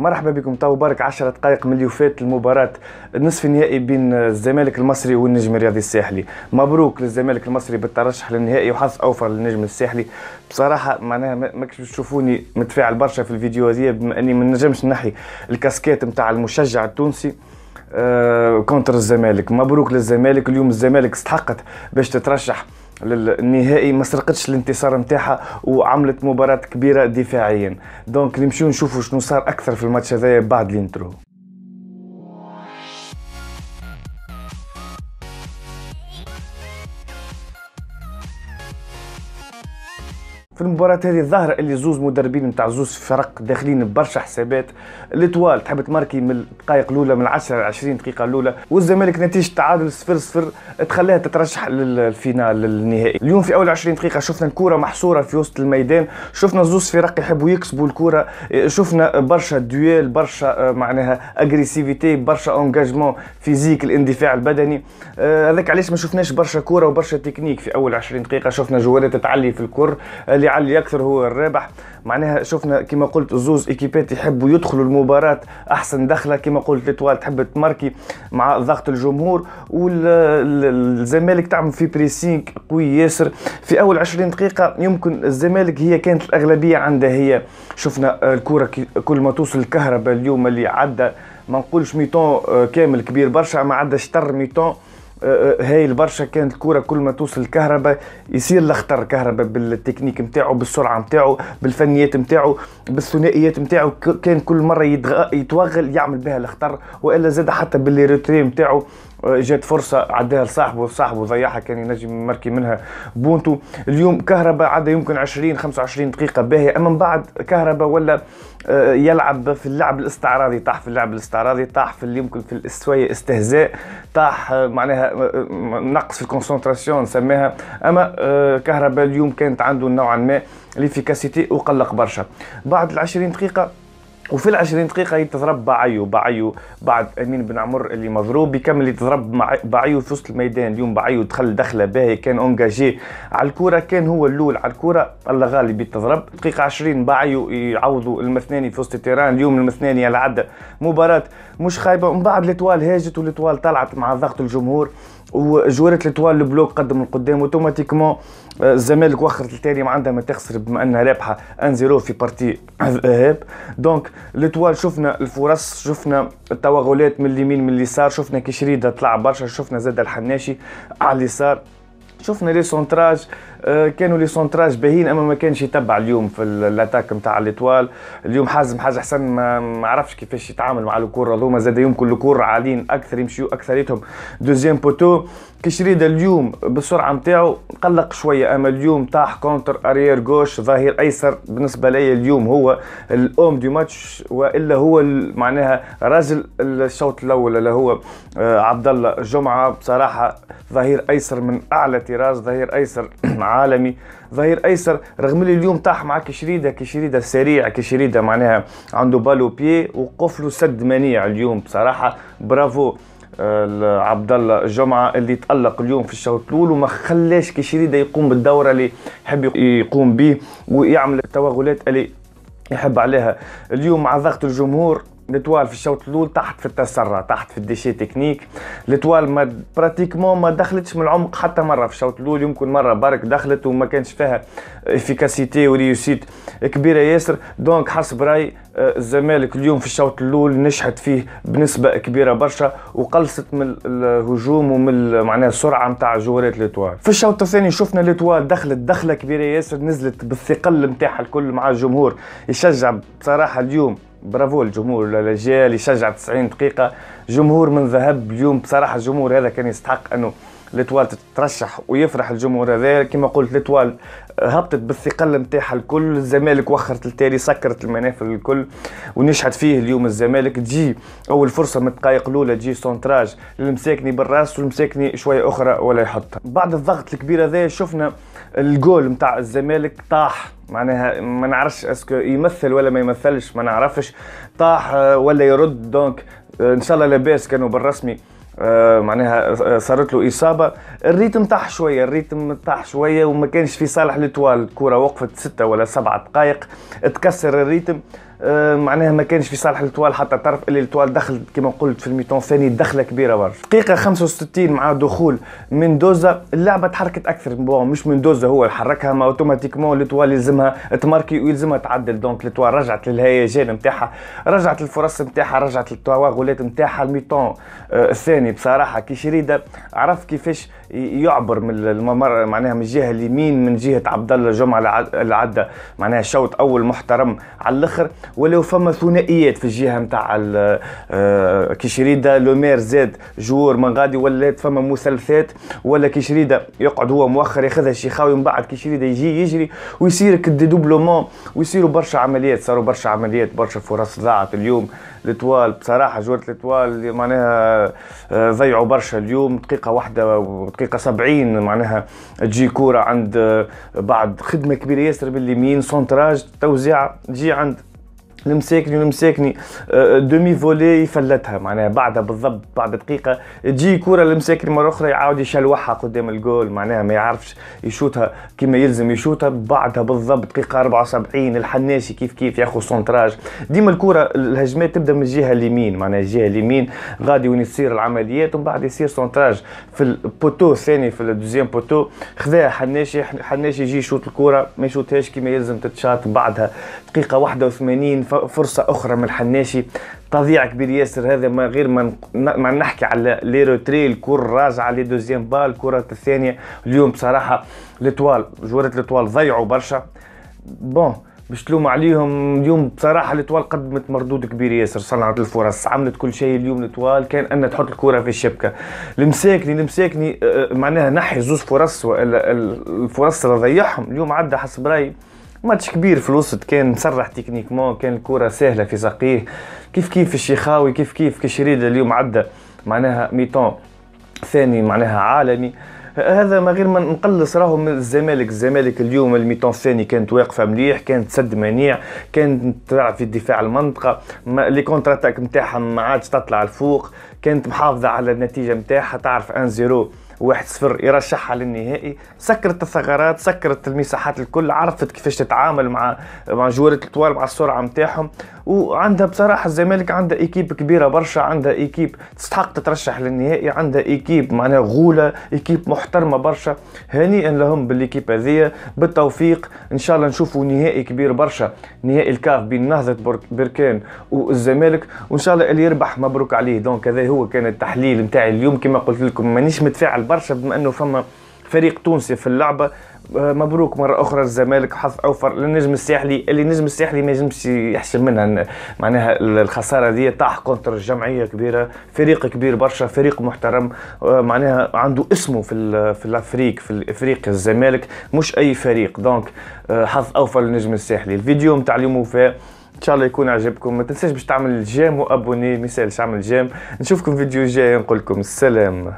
مرحبا بكم تو برك 10 دقائق من اللي فات المباراة النصف النهائي بين الزمالك المصري والنجم الرياضي الساحلي مبروك للزمالك المصري بالترشح للنهائي وحظ اوفر للنجم الساحلي بصراحة معناها ماكش تشوفوني متفاعل برشا في الفيديو هذيا بما اني ما نجمش نحي الكاسكيت نتاع المشجع التونسي آه كونتر الزمالك مبروك للزمالك اليوم الزمالك استحقت باش تترشح للنهائي ما سرقتش الانتصار نتاعها وعملت مباراه كبيره دفاعيا دونك نمشيو نشوفوا شنو صار اكثر في الماتش هذايا بعد الانترو في المباراة هذه الظاهرة اللي زوز مدربين نتاع زوز فرق داخلين برشا حسابات الاطوال تحب تماركي من الدقائق الاولى من 10 ل 20 دقيقة الاولى والزمالك نتيجة تعادل 0 0 تخليها تترشح للفينال النهائي اليوم في اول 20 دقيقة شفنا الكورة محصورة في وسط الميدان شفنا زوز فرق يحبوا يكسبوا الكورة شفنا برشا دويل برشا آه، معناها اجريسيفيتي برشا انجاجمون فيزيك الاندفاع البدني آه، هذاك علاش ما شفناش برشا كورة وبرشا تكنيك في اول 20 دقيقة شفنا جوالات تعلي في الكرة آه، اللي يعلي اكثر هو الرابح معناها شفنا كما قلت زوز ايكيبات يحبوا يدخلوا المباراه احسن دخله كما قلت ليتوال تحب تماركي مع ضغط الجمهور والزمالك تعمل في بريسينغ قوي ياسر في اول 20 دقيقه يمكن الزمالك هي كانت الاغلبيه عندها هي شفنا الكره كل ما توصل الكهرباء اليوم اللي عدى ما نقولش ميتون آه، كامل كبير برشا ما عدا شطر ميتون هاي برشا كانت الكرة كل ما توصل الكهرباء يصير لخطر كهرباء بالتكنيك متاعه بالسرعة متاعه بالفنيات متاعه بالثنائيات متاعه كان كل مرة يتوغل يعمل بها الاخطر والا زاد حتى بالريتري متاعه جات فرصه عداها لصاحبه صاحبه ضيعها كان ينجم مركي منها بونتو اليوم كهرباء عدا يمكن 20 25 دقيقه باهيه اما من بعد كهرباء ولا آه، يلعب في اللعب الاستعراضي طاح في اللعب الاستعراضي طاح في اللي يمكن في شويه استهزاء طاح آه، معناها آه، نقص في الكونسنتراسيون نسميها اما كهرباء اليوم كانت عنده نوعا ما ليفيكاسيتي وقلق برشا بعد العشرين دقيقه وفي العشرين دقيقه يتضرب بعيو بعيو بعد امين بن عمر اللي مضروب يكمل يتضرب بعيو في وسط الميدان اليوم بعيو دخل دخله باهية كان اونجاجي على الكوره كان هو الاول على الكوره الله غالب يتضرب دقيقه 20 بعيو يعوضوا المثناني في وسط التيران اليوم المثناني العدة مباراه مش خايبه ومن بعد الاطوال هاجت والاطوال طلعت مع ضغط الجمهور وجوارة ليتوال البلوك قدم القدام اوتوماتيكمون آه، الزمالك وخرت التالي ما عندها ما تخسر بما انها رابحه ان زيرو في بارتي ذهاب دونك ليتوال شفنا الفرص شفنا التوغلات من اليمين من اليسار شفنا كشريده طلع برشا شفنا زاد الحناشي على اليسار شفنا لي سونتراج آه، كانوا لي سونتراج باهين اما ما كانش يتبع اليوم في الاتاك نتاع ليطوال اليوم حازم حاجه احسن ما عرفش كيفاش يتعامل مع الكره هذوما زاد يمكن الكره عالين اكثر يمشيو اكثريتهم دوزيام بوتو كشريده اليوم بالسرعه نتاعو قلق شويه اما اليوم طاح كونتر اريير جوش ظهير ايسر بالنسبه لي اليوم هو الاوم دي ماتش والا هو معناها راجل الشوط الاول اللي هو آه، عبد الله جمعه بصراحه ظهير ايسر من اعلى تيرا شيراز ظهير ايسر عالمي ظهير ايسر رغم اللي اليوم طاح مع كشريده كشريده سريع كشريده معناها عنده بالو بي وقفلو سد منيع اليوم بصراحه برافو آه، عبد الله الجمعه اللي تالق اليوم في الشوط الاول وما خلاش كشريده يقوم بالدوره اللي يحب يقوم به ويعمل التوغلات اللي يحب عليها اليوم مع ضغط الجمهور لتوال في الشوط الاول تحت في التسرع تحت في الديشي تكنيك لتوال ما براتيكمون ما دخلتش من العمق حتى مره في الشوط الاول يمكن مره برك دخلت وما كانش فيها افيكاسيتي وريوسيت كبيره ياسر دونك حسب راي آه، الزمالك اليوم في الشوط الاول نجحت فيه بنسبه كبيره برشا وقلصت من الهجوم ومن معناها السرعه نتاع جوهرات ليتوال في الشوط الثاني شفنا ليتوال دخلت دخله كبيره ياسر نزلت بالثقل نتاعها الكل مع الجمهور يشجع بصراحه اليوم برافو الجمهور الجاي اللي شجع 90 دقيقه جمهور من ذهب اليوم بصراحه الجمهور هذا كان يستحق انه لتوال تترشح ويفرح الجمهور هذا كما قلت لتوال هبطت بالثقل نتاعها الكل الزمالك وخرت التالي سكرت المنافذ الكل ونشحت فيه اليوم الزمالك تجي اول فرصه من الدقائق الاولى تجي سونتراج المساكني بالراس والمساكني شويه اخرى ولا يحطها بعد الضغط الكبير هذا شفنا الجول نتاع الزمالك طاح معناها ما نعرفش اسكو يمثل ولا ما يمثلش ما نعرفش طاح ولا يرد دونك ان شاء الله لاباس كانوا بالرسمي آه، معناها آه، صارت له اصابه الريتم طاح شويه الريتم طاح شويه وما كانش في صالح لطوال الكره وقفت ستة ولا سبعة دقائق تكسر الريتم معناها ما كانش في صالح التوال حتى طرف اللي التوال دخل كما قلت في الميتون ثاني دخله كبيره برشا دقيقه 65 مع دخول دوزا اللعبه تحركت اكثر بون مش دوزا هو اللي حركها ما اوتوماتيكمون التوال يلزمها تماركي ويلزمها تعدل دونك التوال رجعت للهيجان نتاعها رجعت الفرص نتاعها رجعت للتواغلات نتاعها الميتون أه، الثاني بصراحه كي شريده عرف كيفاش يعبر من الممر معناها من الجهه اليمين من جهه عبد الله جمعه العده معناها شوط اول محترم على الاخر ولو فما ثنائيات في الجهه نتاع آه، كي شريده لومير زاد جور من غادي ولات فما مثلثات ولا كي شريده يقعد هو مؤخر ياخذها الشيخاوي ومن بعد كي شريده يجي يجري ويصير كديدوبلومون ويصيروا برشا عمليات صاروا برشا عمليات برشا فرص ضاعت اليوم لتوال بصراحه جوره لتوال معناها آه، ضيعوا برشا اليوم دقيقه واحده ودقيقه 70 معناها تجي كوره عند آه، بعد خدمه كبيره ياسر باليمين سونتراج توزيع تجي عند المساكني والمساكني أه، أه، دومي فولي يفلتها معناها بعدها بالضبط بعد دقيقه تجي كره المساكني مره اخرى يعاود يشلوحها قدام الجول معناها ما يعرفش يشوتها كما يلزم يشوتها بعدها بالضبط دقيقه 74 الحناشي كيف كيف ياخذ سونتراج ديما الكره الهجمات تبدا من الجهه اليمين معناها الجهه اليمين غادي وين تصير العمليات ومن بعد يصير سونتراج في البوتو الثاني في الدوزيام بوتو خذاها حناشي حناشي يجي يشوت الكره ما يشوتهاش كما يلزم تتشاط بعدها دقيقه 81 فرصه اخرى من الحناشي تضييع كبير ياسر هذا ما غير ما, نحكي على لي روتري الكره الراجعة لي دوزيام بال الكره الثانيه اليوم بصراحه لطوال جوارة لطوال ضيعوا برشا بون باش تلوم عليهم اليوم بصراحه لطوال قدمت مردود كبير ياسر صنعت الفرص عملت كل شيء اليوم لطوال كان ان تحط الكره في الشبكه المساكني المساكني آه، معناها نحي زوز فرص الفرص اللي ضيعهم اليوم عدى حسب رايي ماتش كبير في الوسط كان مسرح تكنيكمون كان الكره سهله في ساقيه كيف كيف الشيخاوي كيف كيف كشريده اليوم عدى معناها ميتون ثاني معناها عالمي هذا ما غير ما نقلص راهو من الزمالك الزمالك اليوم الميتون الثاني كانت واقفه مليح كانت سد منيع كانت تلعب في دفاع المنطقه لي كونتر اتاك نتاعها ما عادش تطلع الفوق كانت محافظه على النتيجه نتاعها تعرف ان زيرو واحد صفر يرشحها للنهائي سكرت الثغرات سكرت المساحات الكل عرفت كيفاش تتعامل مع مع جوار الطوال مع السرعه نتاعهم وعندها بصراحه الزمالك عندها ايكيب كبيره برشا عندها ايكيب تستحق تترشح للنهائي عندها ايكيب معناها غوله ايكيب محترمه برشا هنيئا لهم بالايكيب هذيا بالتوفيق ان شاء الله نشوفوا نهائي كبير برشا نهائي الكاف بين نهضه بركان والزمالك وان شاء الله اللي يربح مبروك عليه دونك هذا هو كان التحليل نتاعي اليوم كما قلت لكم مانيش متفاعل برشا بما انه فما فريق تونسي في اللعبه آه، مبروك مره اخرى الزمالك حظ اوفر للنجم الساحلي اللي النجم الساحلي ما ينجمش يحسب منها معناها الخساره دي طاح كونتر جمعيه كبيره فريق كبير برشا فريق محترم آه، معناها عنده اسمه في في الافريق في افريقيا الزمالك مش اي فريق دونك آه، حظ اوفر للنجم الساحلي الفيديو نتاع اليوم ان شاء الله يكون عجبكم ما تنساش باش تعمل جيم وابوني ما يسالش جيم نشوفكم فيديو جاي نقول لكم السلام